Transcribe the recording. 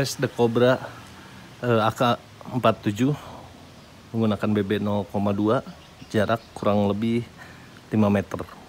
Lopez The Cobra eh, uh, AK47 menggunakan BB 0,2 jarak kurang lebih 5 meter